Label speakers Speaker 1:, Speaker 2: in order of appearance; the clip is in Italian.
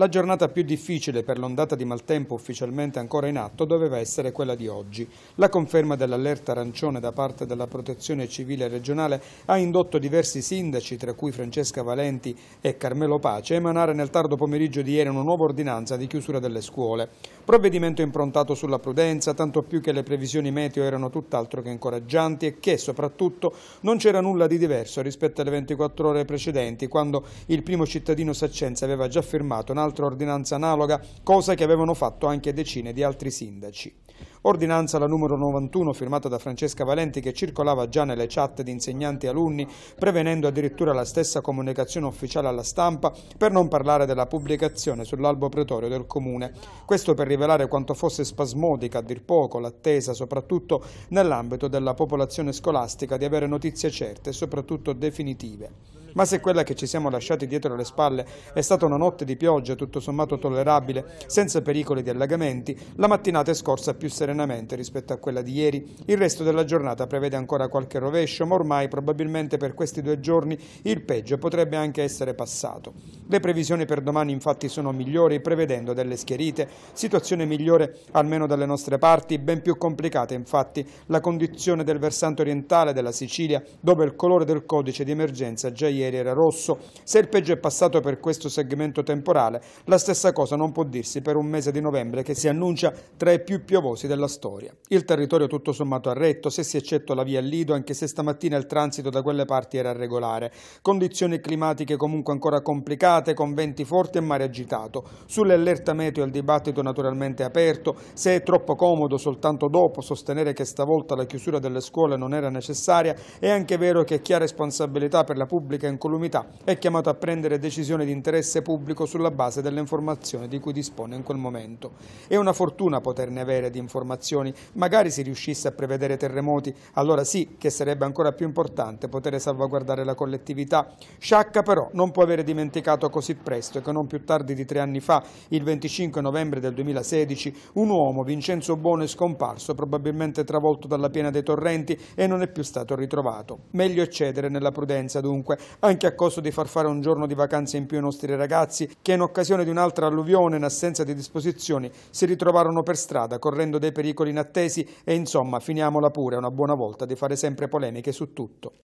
Speaker 1: La giornata più difficile per l'ondata di maltempo ufficialmente ancora in atto doveva essere quella di oggi. La conferma dell'allerta arancione da parte della protezione civile regionale ha indotto diversi sindaci, tra cui Francesca Valenti e Carmelo Pace, a emanare nel tardo pomeriggio di ieri una nuova ordinanza di chiusura delle scuole. Provvedimento improntato sulla prudenza, tanto più che le previsioni meteo erano tutt'altro che incoraggianti e che, soprattutto, non c'era nulla di diverso rispetto alle 24 ore precedenti, quando il primo cittadino Saccenza aveva già firmato una un'altra ordinanza analoga, cosa che avevano fatto anche decine di altri sindaci. Ordinanza la numero 91 firmata da Francesca Valenti che circolava già nelle chat di insegnanti e alunni, prevenendo addirittura la stessa comunicazione ufficiale alla stampa per non parlare della pubblicazione sull'albo pretorio del comune. Questo per rivelare quanto fosse spasmodica a dir poco l'attesa, soprattutto nell'ambito della popolazione scolastica, di avere notizie certe e soprattutto definitive. Ma se quella che ci siamo lasciati dietro le spalle è stata una notte di pioggia tutto sommato tollerabile, senza pericoli di allagamenti, la mattinata è scorsa più più serenamente rispetto a quella di ieri. Il resto della giornata prevede ancora qualche rovescio, ma ormai probabilmente per questi due giorni il peggio potrebbe anche essere passato. Le previsioni per domani infatti sono migliori, prevedendo delle schierite, situazione migliore almeno dalle nostre parti, ben più complicata infatti la condizione del versante orientale della Sicilia, dove il colore del codice di emergenza già ieri era rosso. Se il peggio è passato per questo segmento temporale, la stessa cosa non può dirsi per un mese di novembre che si annuncia tra i più piovosi pericolosi della storia. Il territorio tutto sommato ha retto, se si eccetto la via Lido, anche se stamattina il transito da quelle parti era regolare. Condizioni climatiche comunque ancora complicate, con venti forti e mare agitato. Sull'allerta meteo il dibattito naturalmente è aperto, se è troppo comodo soltanto dopo sostenere che stavolta la chiusura delle scuole non era necessaria, è anche vero che chi ha responsabilità per la pubblica incolumità è chiamato a prendere decisioni di interesse pubblico sulla base delle informazioni di cui dispone in quel momento. È una fortuna poterne avere di informazioni informazioni, magari si riuscisse a prevedere terremoti, allora sì che sarebbe ancora più importante poter salvaguardare la collettività. Sciacca però non può avere dimenticato così presto che non più tardi di tre anni fa, il 25 novembre del 2016, un uomo, Vincenzo Buono, è scomparso, probabilmente travolto dalla piena dei torrenti e non è più stato ritrovato. Meglio eccedere nella prudenza dunque, anche a costo di far fare un giorno di vacanza in più ai nostri ragazzi che in occasione di un'altra alluvione in assenza di disposizioni si ritrovarono per strada correndo correndo dei pericoli inattesi e insomma finiamola pure una buona volta di fare sempre polemiche su tutto.